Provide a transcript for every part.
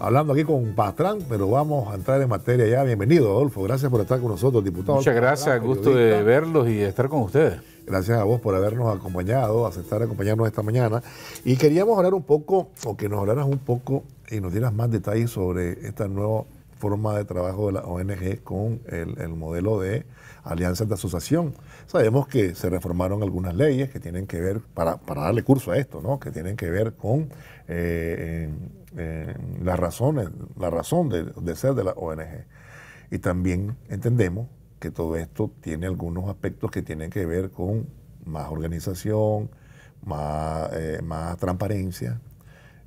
hablando aquí con Pastrán, pero vamos a entrar en materia ya. Bienvenido, Adolfo. Gracias por estar con nosotros, diputado. Muchas gracias, gusto de verlos y estar con ustedes. Gracias a vos por habernos acompañado, aceptar acompañarnos esta mañana. Y queríamos hablar un poco, o que nos hablaras un poco y nos dieras más detalles sobre esta nueva forma de trabajo de la ONG con el, modelo de alianzas de asociación. Sabemos que se reformaron algunas leyes que tienen que ver, para, para darle curso a esto, ¿no? que tienen que ver con eh, eh, razones, la razón de, ser de la ONG. Y también entendemos que todo esto tiene algunos aspectos que tienen que ver con más organización, más, eh, transparencia,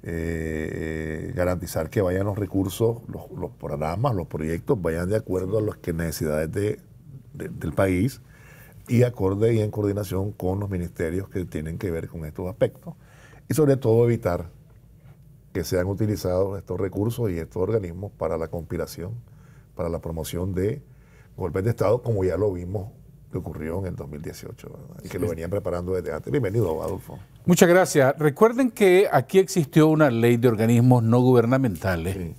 eh, garantizar que vayan los recursos, los, programas, los proyectos vayan de acuerdo a las necesidades del país y acorde y en coordinación con los ministerios que tienen que ver con estos aspectos. Y sobre todo evitar que se han utilizado estos recursos y estos organismos para la conspiración, para la promoción de golpes de Estado, como ya lo vimos que ocurrió en el 2018 y que lo venían preparando desde antes. Bienvenido, Adolfo. Muchas gracias. Recuerden que aquí existió una ley de organismos no gubernamentales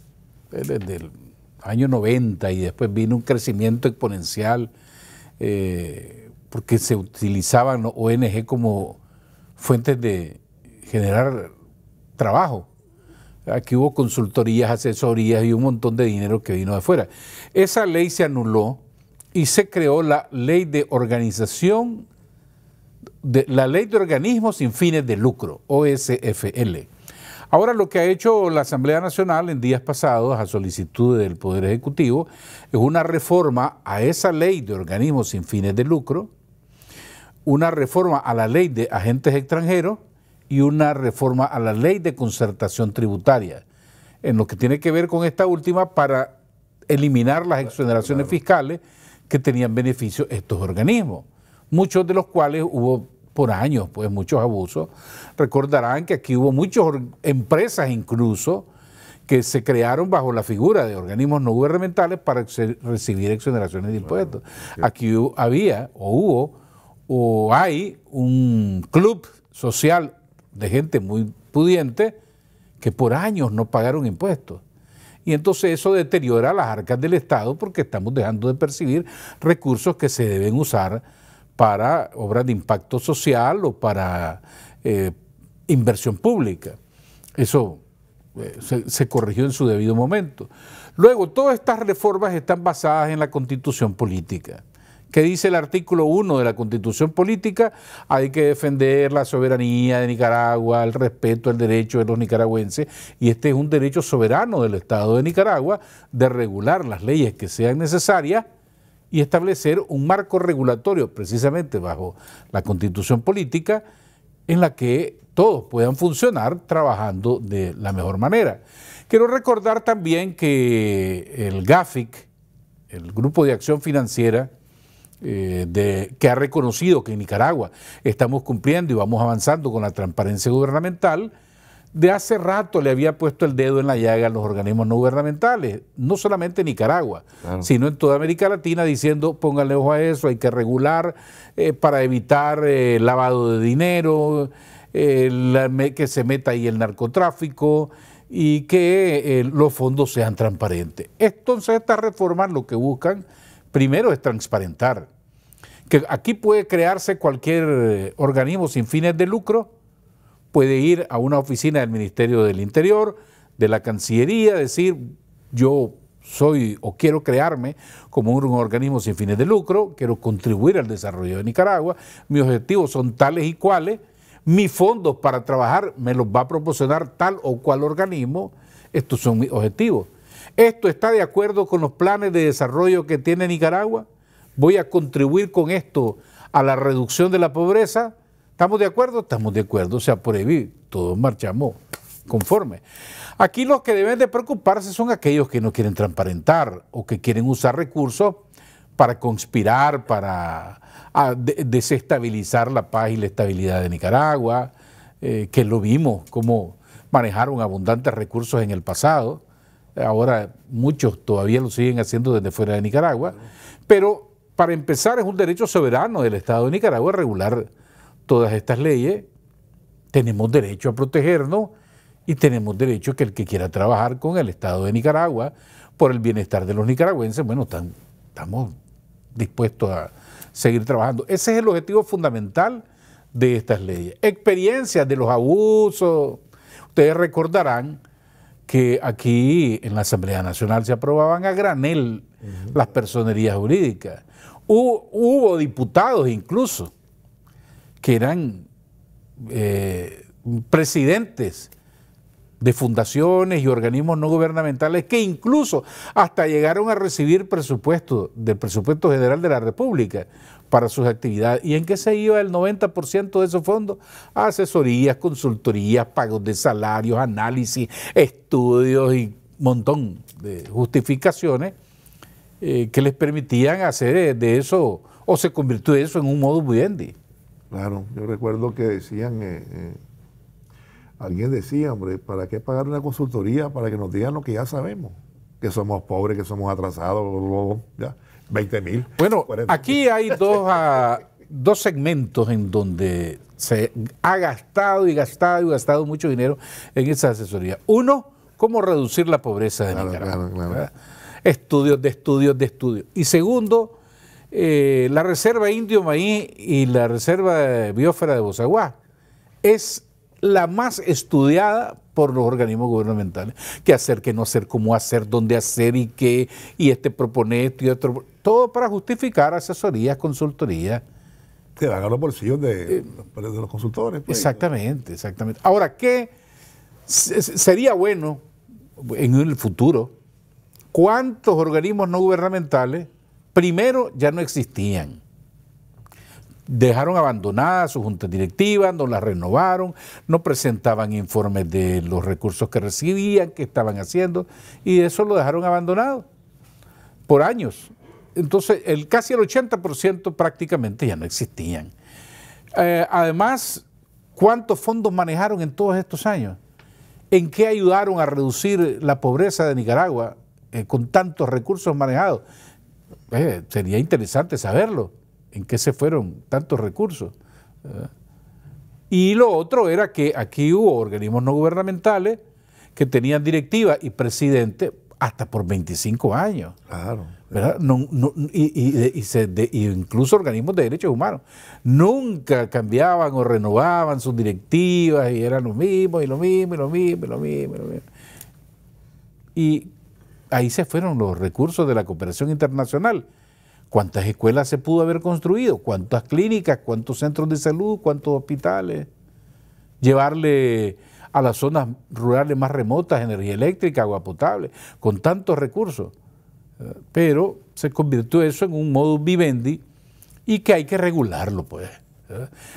desde el año 90 y después vino un crecimiento exponencial eh, porque se utilizaban ONG como fuentes de generar trabajo. Aquí hubo consultorías, asesorías y un montón de dinero que vino de afuera. Esa ley se anuló y se creó la ley de organización, la ley de organismos sin fines de lucro, OSFL. Ahora lo que ha hecho la Asamblea Nacional en días pasados a solicitud del Poder Ejecutivo es una reforma a esa ley de organismos sin fines de lucro, una reforma a la ley de agentes extranjeros y una reforma a la ley de concertación tributaria, en lo que tiene que ver con esta última para eliminar las exoneraciones fiscales que tenían beneficio estos organismos, muchos de los cuales hubo por años, pues muchos abusos. Recordarán que aquí hubo muchas empresas incluso que se crearon bajo la figura de organismos no gubernamentales para recibir exoneraciones de impuestos. aquí había o hubo o hay un club social de gente muy pudiente que por años no pagaron impuestos. Y entonces eso deteriora las arcas del Estado porque estamos dejando de percibir recursos que se deben usar para obras de impacto social o para eh, inversión pública. Eso eh, se corrigió en su debido momento. Luego, todas estas reformas están basadas en la constitución política que dice el artículo 1 de la Constitución Política, hay que defender la soberanía de Nicaragua, el respeto al derecho de los nicaragüenses, y este es un derecho soberano del Estado de Nicaragua de regular las leyes que sean necesarias y establecer un marco regulatorio, precisamente bajo la Constitución Política, en la que todos puedan funcionar trabajando de la mejor manera. Quiero recordar también que el GAFIC, el Grupo de Acción Financiera, eh, de, que ha reconocido que en Nicaragua estamos cumpliendo y vamos avanzando con la transparencia gubernamental, de hace rato le había puesto el dedo en la llaga a los organismos no gubernamentales, no solamente en Nicaragua, sino en toda América Latina, diciendo pónganle ojo a eso, hay que regular eh, para evitar eh, lavado de dinero, eh, que se meta ahí el narcotráfico y que los fondos sean transparentes. Entonces estas reformas lo que buscan primero es transparentar. Que aquí puede crearse cualquier eh, organismo sin fines de lucro, puede ir a una oficina del Ministerio del Interior, de la Cancillería, decir, yo soy o quiero crearme como un organismo sin fines de lucro, quiero contribuir al desarrollo de Nicaragua, mis objetivos son tales y cuales, mis fondos para trabajar me los va a proporcionar tal o cual organismo, estos son mis objetivos. Esto está de acuerdo con los planes de desarrollo que tiene Nicaragua. Voy a contribuir con esto a la reducción de la pobreza. ¿Estamos de acuerdo? Estamos de acuerdo. O sea, por ahí todos marchamos conforme. Aquí los que deben de preocuparse son aquellos que no quieren transparentar o que quieren usar recursos para conspirar, para desestabilizar la paz y la estabilidad de Nicaragua, eh, que lo vimos, como manejaron abundantes recursos en el pasado. Ahora muchos todavía lo siguen haciendo desde fuera de Nicaragua, pero para empezar es un derecho soberano del Estado de Nicaragua regular todas estas leyes. Tenemos derecho a protegernos y tenemos derecho que el que quiera trabajar con el Estado de Nicaragua por el bienestar de los nicaragüenses, bueno, estamos dispuestos a seguir trabajando. Ese es el objetivo fundamental de estas leyes. Experiencias de los abusos. Ustedes recordarán que aquí en la Asamblea Nacional se aprobaban a granel las personerías jurídicas. Hubo, diputados incluso que eran eh, presidentes de fundaciones y organismos no gubernamentales que incluso hasta llegaron a recibir presupuesto del presupuesto general de la República para sus actividades. ¿Y en qué se iba el 90% de esos fondos? Asesorías, consultorías, pagos de salarios, análisis, estudios y un montón de justificaciones eh, que les permitían hacer eh, de eso, o se convirtió eso en un modo vivendi. Claro, yo recuerdo que decían, eh, alguien decía, hombre, ¿para qué pagar una consultoría para que nos digan lo que ya sabemos? Que somos pobres, que somos atrasados, ya. 20 mil. Bueno, aquí hay dos, ah, dos segmentos en donde se ha gastado y gastado y gastado mucho dinero en esa asesoría. Uno, cómo reducir la pobreza de Nicaragua. Estudios de estudios de estudios. Y segundo, eh, la reserva Indio Maíz y la reserva biósfera de Bozaguá es la más estudiada por los organismos gubernamentales, qué hacer, qué no hacer, cómo hacer, dónde hacer y qué, y este propone esto y otro, todo para justificar asesorías, consultorías. Te van a los bolsillos de, eh, los consultores. Pues. exactamente, exactamente. Ahora, ¿qué sería bueno en el futuro? ¿Cuántos organismos no gubernamentales primero ya no existían? dejaron abandonadas sus juntas directivas, no las renovaron, no presentaban informes de los recursos que recibían, que estaban haciendo, y eso lo dejaron abandonado por años. Entonces, el casi el 80% prácticamente ya no existían. Eh, además, ¿cuántos fondos manejaron en todos estos años? ¿En qué ayudaron a reducir la pobreza de Nicaragua eh, con tantos recursos manejados? Eh, sería interesante saberlo. ¿En qué se fueron tantos recursos? ¿eh? Y lo otro era que aquí hubo organismos no gubernamentales que tenían directiva y presidente hasta por 25 años. Claro. ¿verdad? y, incluso organismos de derechos humanos. Nunca cambiaban o renovaban sus directivas y eran los mismos, y los mismos, y lo mismo y lo mismo. Y, lo mismo. y ahí se fueron los recursos de la cooperación internacional ¿Cuántas escuelas se pudo haber construido? ¿Cuántas clínicas? ¿Cuántos centros de salud? ¿Cuántos hospitales? Llevarle a las zonas rurales más remotas energía eléctrica, agua potable, con tantos recursos. Pero se convirtió eso en un modo vivendi y que hay que regularlo, pues.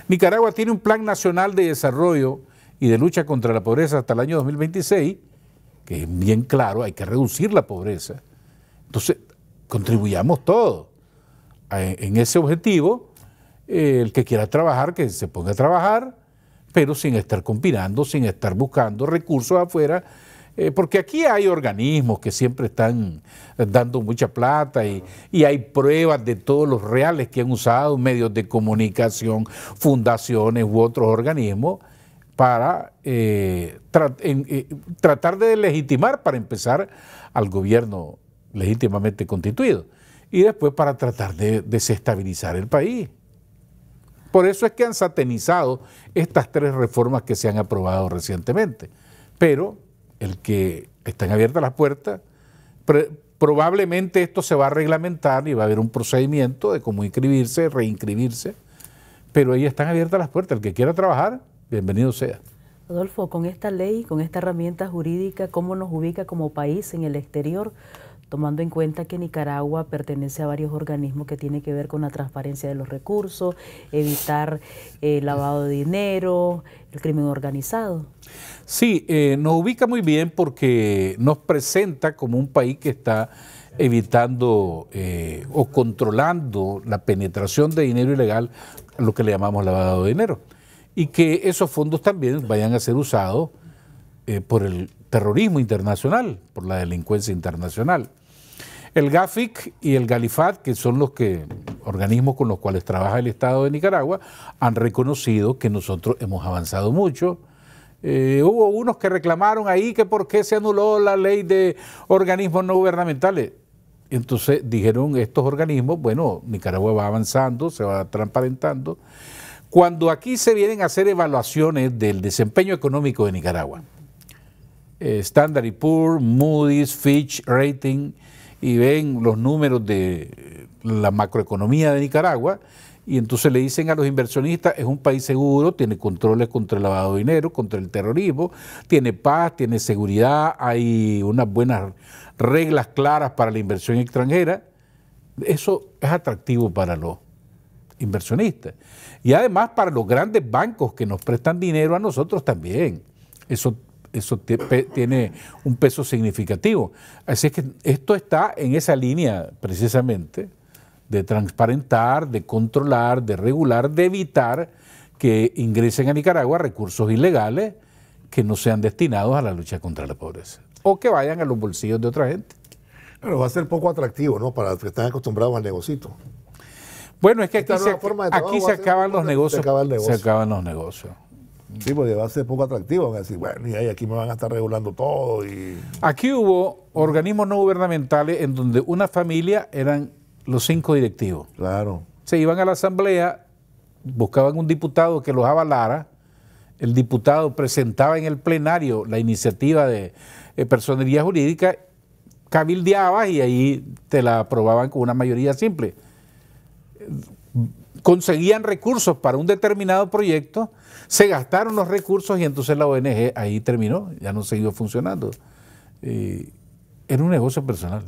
Nicaragua tiene un plan nacional de desarrollo y de lucha contra la pobreza hasta el año 2026, que es bien claro, hay que reducir la pobreza. Entonces, contribuyamos todos en ese objetivo, eh, el que quiera trabajar, que se ponga a trabajar, pero sin estar combinando, sin estar buscando recursos afuera, eh, porque aquí hay organismos que siempre están eh, dando mucha plata y, hay pruebas de todos los reales que han usado medios de comunicación, fundaciones u otros organismos para tratar de legitimar, para empezar, al gobierno legítimamente constituido y después para tratar de desestabilizar el país. Por eso es que han satanizado estas tres reformas que se han aprobado recientemente. Pero el que están abiertas las puertas, probablemente esto se va a reglamentar y va a haber un procedimiento de cómo inscribirse, reinscribirse, pero ahí están abiertas las puertas. El que quiera trabajar, bienvenido sea. Adolfo, con esta ley, con esta herramienta jurídica, ¿cómo nos ubica como país en el exterior? tomando en cuenta que Nicaragua pertenece a varios organismos que tienen que ver con la transparencia de los recursos, evitar eh, el lavado de dinero, el crimen organizado. Sí, eh, nos ubica muy bien porque nos presenta como un país que está evitando eh, o controlando la penetración de dinero ilegal, lo que le llamamos lavado de dinero, y que esos fondos también vayan a ser usados eh, por el terrorismo internacional, por la delincuencia internacional. El GAFIC y el GALIFAT, que son los que, organismos con los cuales trabaja el Estado de Nicaragua, han reconocido que nosotros hemos avanzado mucho. Eh, hubo unos que reclamaron ahí que por qué se anuló la ley de organismos no gubernamentales. Entonces dijeron estos organismos, bueno, Nicaragua va avanzando, se va transparentando. Cuando aquí se vienen a hacer evaluaciones del desempeño económico de Nicaragua, eh, Standard Poor, Moody's, Fitch Rating y ven los números de eh, la macroeconomía de Nicaragua y entonces le dicen a los inversionistas, es un país seguro, tiene controles contra el lavado de dinero, contra el terrorismo, tiene paz, tiene seguridad, hay unas buenas reglas claras para la inversión extranjera. Eso es atractivo para los inversionistas. Y además para los grandes bancos que nos prestan dinero a nosotros también. Eso eso tiene un peso significativo. Así es que esto está en esa línea precisamente de transparentar, de controlar, de regular, de evitar que ingresen a Nicaragua recursos ilegales que no sean destinados a la lucha contra la pobreza o que vayan a los bolsillos de otra gente. Pero va a ser poco atractivo, ¿no? Para los que están acostumbrados al negocito. Bueno, es que aquí, aquí se, acaban los negocios, se acaban los negocios. Sí, porque va a ser poco atractivo. Van a decir, bueno, y aquí me van a estar regulando todo. Y... Aquí hubo organismos no gubernamentales en donde una familia eran los cinco directivos. Claro. Se iban a la asamblea, buscaban un diputado que los avalara. El diputado presentaba en el plenario la iniciativa de eh, personería jurídica, cabildeaba y ahí te la aprobaban con una mayoría simple conseguían recursos para un determinado proyecto, se gastaron los recursos y entonces la ONG ahí terminó, ya no siguió funcionando. Eh, era un negocio personal.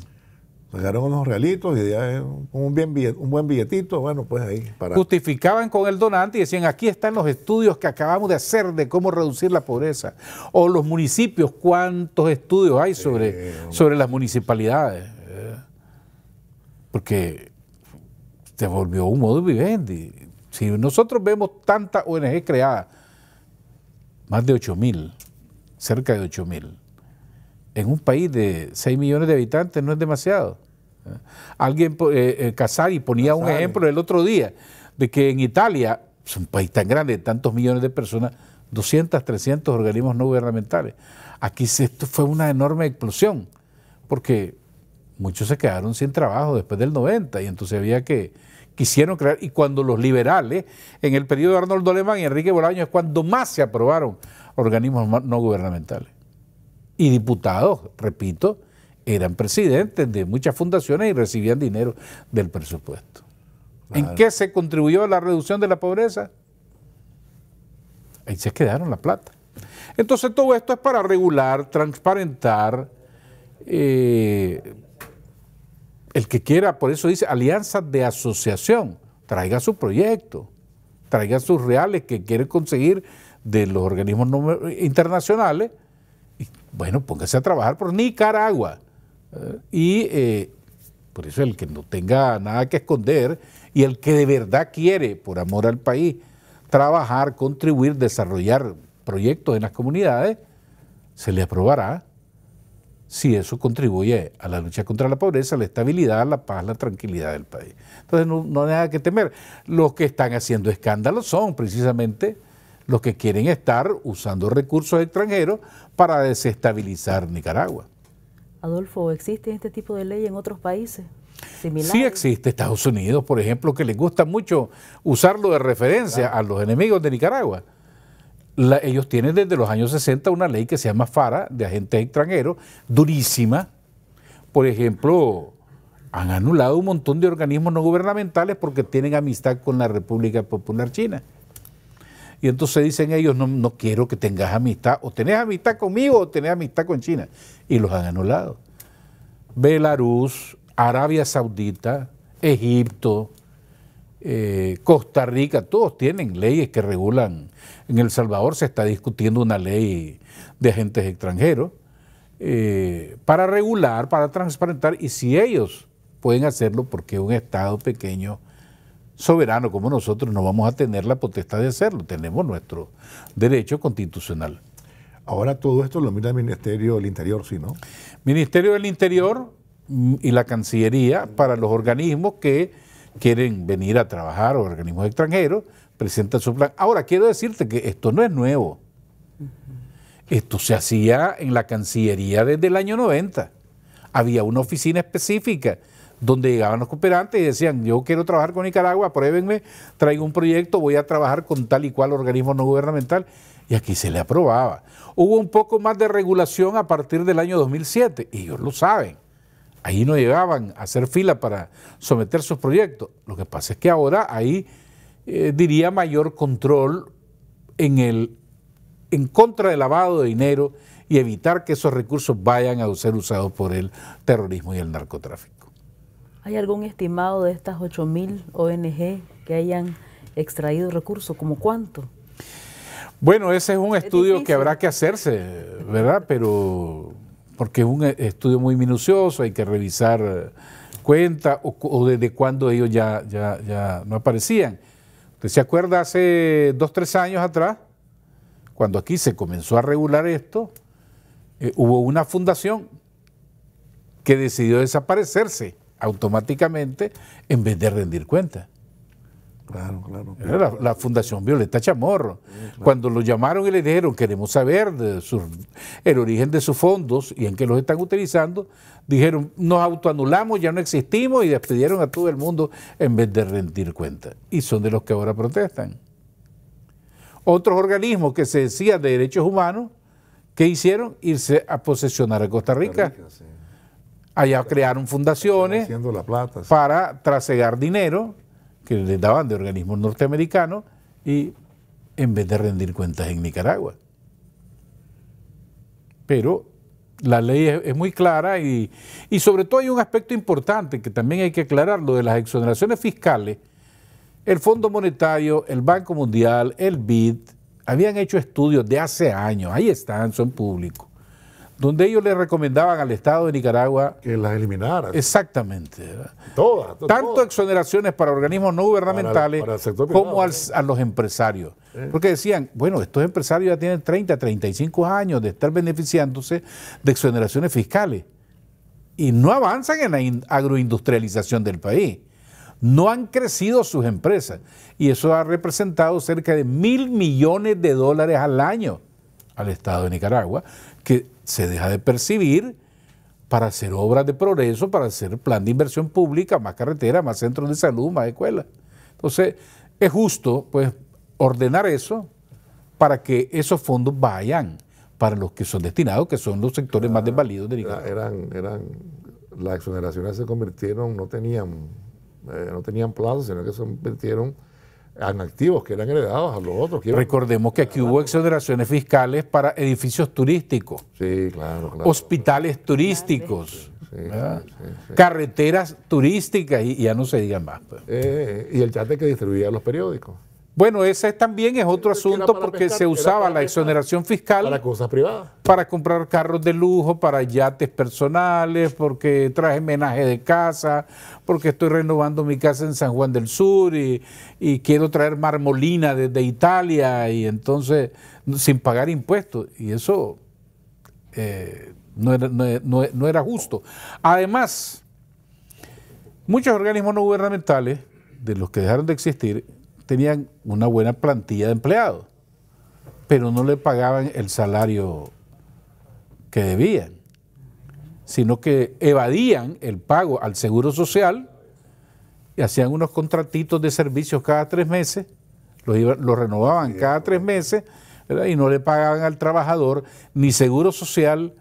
Sacaron unos realitos y ya un, un buen billetito, bueno, pues ahí. Para. Justificaban con el donante y decían, aquí están los estudios que acabamos de hacer de cómo reducir la pobreza. O los municipios, cuántos estudios hay sobre, sobre las municipalidades. Eh, porque se volvió un modo vivendi. Si nosotros vemos tantas ONG creadas, más de 8 mil, cerca de 8 mil, en un país de 6 millones de habitantes no es demasiado. Alguien, eh, eh, Casari ponía un ejemplo el otro día, de que en Italia, es un país tan grande, tantos millones de personas, 200, 300 organismos no gubernamentales. Aquí esto fue una enorme explosión, porque muchos se quedaron sin trabajo después del 90 y entonces había que, quisieron crear, y cuando los liberales, en el periodo de Arnoldo Alemán y Enrique Bolaño, es cuando más se aprobaron organismos no gubernamentales. Y diputados, repito, eran presidentes de muchas fundaciones y recibían dinero del presupuesto. ¿En qué se contribuyó a la reducción de la pobreza? Ahí se quedaron la plata. Entonces todo esto es para regular, transparentar, eh, el que quiera, por eso dice alianzas de asociación, traiga su proyecto, traiga sus reales que quiere conseguir de los organismos internacionales y bueno, póngase a trabajar por Nicaragua. Eh, y eh, por eso el que no tenga nada que esconder y el que de verdad quiere, por amor al país, trabajar, contribuir, desarrollar proyectos en las comunidades, se le aprobará si eso contribuye a la lucha contra la pobreza, la estabilidad, la paz, la tranquilidad del país. Entonces no, hay nada que temer. Los que están haciendo escándalos son precisamente los que quieren estar usando recursos extranjeros para desestabilizar Nicaragua. Adolfo, ¿existe este tipo de ley en otros países? Similares? Sí existe, Estados Unidos, por ejemplo, que les gusta mucho usarlo de referencia a los enemigos de Nicaragua ellos tienen desde los años 60 una ley que se llama FARA, de agentes extranjeros, durísima. Por ejemplo, han anulado un montón de organismos no gubernamentales porque tienen amistad con la República Popular China. Y entonces dicen ellos, no, quiero que tengas amistad, o tenés amistad conmigo o tenés amistad con China. Y los han anulado. Belarus, Arabia Saudita, Egipto, eh, Costa Rica, todos tienen leyes que regulan en El Salvador se está discutiendo una ley de agentes extranjeros eh, para regular, para transparentar, y si ellos pueden hacerlo, porque un Estado pequeño, soberano como nosotros, no vamos a tener la potestad de hacerlo, tenemos nuestro derecho constitucional. Ahora todo esto lo mira el Ministerio del Interior, ¿sí no? Ministerio del Interior mm, y la Cancillería para los organismos que quieren venir a trabajar, o organismos extranjeros, presenta su plan. Ahora, quiero decirte que esto no es nuevo. Esto se hacía en la Cancillería desde el año 90. Había una oficina específica donde llegaban los cooperantes y decían, yo quiero trabajar con Nicaragua, apruébenme, traigo un proyecto, voy a trabajar con tal y cual organismo no gubernamental. Y aquí se le aprobaba. Hubo un poco más de regulación a partir del año 2007, y ellos lo saben. Ahí no llegaban a hacer fila para someter sus proyectos. Lo que pasa es que ahora ahí eh, diría, mayor control en, el, en contra del lavado de dinero y evitar que esos recursos vayan a ser usados por el terrorismo y el narcotráfico. ¿Hay algún estimado de estas 8.000 ONG que hayan extraído recursos? ¿Como cuánto? Bueno, ese es un estudio que habrá que hacerse, ¿verdad? Pero porque es un e, estudio muy minucioso, hay que revisar cuentas o, desde cuándo ellos ya, ya no aparecían. Usted se acuerda hace dos, tres años atrás, cuando aquí se comenzó a regular esto, eh, hubo una fundación que decidió desaparecerse automáticamente en vez de rendir cuentas. Claro, claro. la, Fundación Violeta Chamorro. Cuando lo llamaron y le dijeron, queremos saber el origen de sus fondos y en qué los están utilizando, dijeron, nos autoanulamos, ya no existimos y despidieron a todo el mundo en vez de rendir cuentas. Y son de los que ahora protestan. Otros organismos que se decían de derechos humanos, ¿qué hicieron? Irse a posesionar a Costa Rica. Allá crearon fundaciones para trasegar dinero que les daban de organismos norteamericanos y en vez de rendir cuentas en Nicaragua. Pero la ley es, muy clara y, y, sobre todo hay un aspecto importante que también hay que aclarar, lo de las exoneraciones fiscales. El Fondo Monetario, el Banco Mundial, el BID, habían hecho estudios de hace años, ahí están, son públicos donde ellos le recomendaban al Estado de Nicaragua... Que las eliminara. Exactamente. Todas. todas Tanto exoneraciones para organismos no gubernamentales como a los empresarios. Porque decían, bueno, estos empresarios ya tienen 30, 35 años de estar beneficiándose de exoneraciones fiscales y no avanzan en la agroindustrialización del país. No han crecido sus empresas y eso ha representado cerca de mil millones de dólares al año al Estado de Nicaragua, que se deja de percibir para hacer obras de progreso, para hacer plan de inversión pública, más carretera, más centros de salud, más escuelas. Entonces, es justo pues ordenar eso para que esos fondos vayan para los que son destinados, que son los sectores más ah, desvalidos de Nicaragua. Eran, eran, las exoneraciones se convirtieron, no tenían, eh, no tenían plazo, sino que se convirtieron activos que eran heredados a los otros. Recordemos que aquí hubo exoneraciones fiscales para edificios turísticos, hospitales turísticos, carreteras turísticas y ya no se digan más. Pues. Eh, eh, y el chate que distribuía los periódicos. Bueno, ese también es otro asunto porque se usaba la exoneración fiscal para comprar carros de lujo, para yates personales, porque traje menaje de casa, porque estoy renovando mi casa en San Juan del Sur y, quiero traer marmolina desde Italia y entonces sin pagar impuestos. Y eso eh, no, era, no era justo. Además, muchos organismos no gubernamentales, de los que dejaron de existir, tenían una buena plantilla de empleados, pero no le pagaban el salario que debían, sino que evadían el pago al seguro social y hacían unos contratitos de servicios cada tres meses, los, renovaban cada tres meses y no le pagaban al trabajador ni seguro social,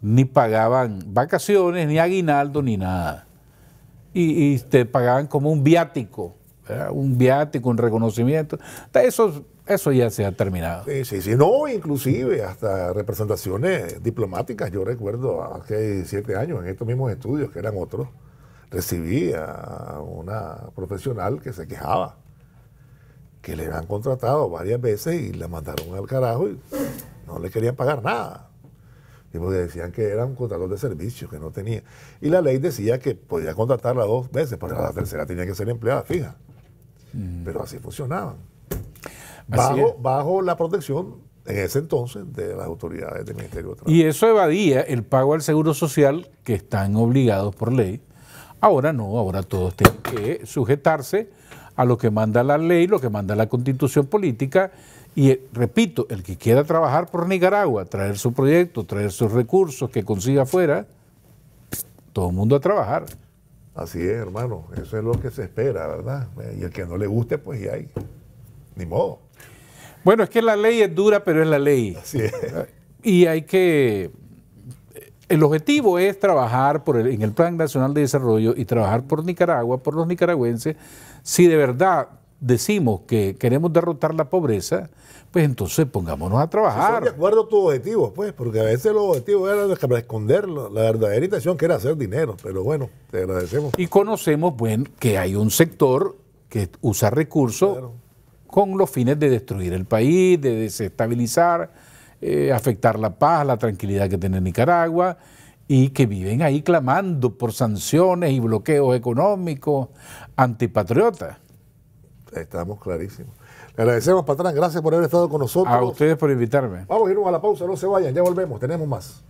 ni pagaban vacaciones, ni aguinaldo, ni nada. Y, y te pagaban como un viático un viático, un reconocimiento. Eso, eso ya se ha terminado. Sí, sí, sí. No, inclusive hasta representaciones diplomáticas. Yo recuerdo hace siete años en estos mismos estudios, que eran otros, recibí a una profesional que se quejaba que le habían contratado varias veces y la mandaron al carajo y no le querían pagar nada. Y porque decían que era un contratador de servicio, que no tenía. Y la ley decía que podía contratarla dos veces, pero la tercera tenía que ser empleada fija. Mm. Pero así funcionaba, Bajo, bajo la protección en ese entonces de las autoridades del Ministerio de Trabajo. Y eso evadía el pago al Seguro Social, que están obligados por ley. Ahora no, ahora todos tienen que sujetarse a lo que manda la ley, lo que manda la constitución política. Y eh, repito, el que quiera trabajar por Nicaragua, traer su proyecto, traer sus recursos que consiga afuera, todo el mundo a trabajar. Así es, hermano. Eso es lo que se espera, ¿verdad? Y el que no le guste, pues ya hay. Ni modo. Bueno, es que la ley es dura, pero es la ley. Así es. Y hay que... El objetivo es trabajar por en el Plan Nacional de Desarrollo y trabajar por Nicaragua, por los nicaragüenses, si de verdad decimos que queremos derrotar la pobreza, pues entonces pongámonos a trabajar. Si de acuerdo a tus objetivos, pues, porque a veces los objetivos eran esconder la, la verdadera intención que era hacer dinero, pero bueno, te agradecemos. Y conocemos, bueno, que hay un sector que usa recursos con los fines de destruir el país, de desestabilizar, eh, afectar la paz, la tranquilidad que tiene Nicaragua y que viven ahí clamando por sanciones y bloqueos económicos antipatriotas. Estamos clarísimos. Le agradecemos, Patrán. Gracias por haber estado con nosotros. A ustedes por invitarme. Vamos a irnos a la pausa, no se vayan, ya volvemos, tenemos más.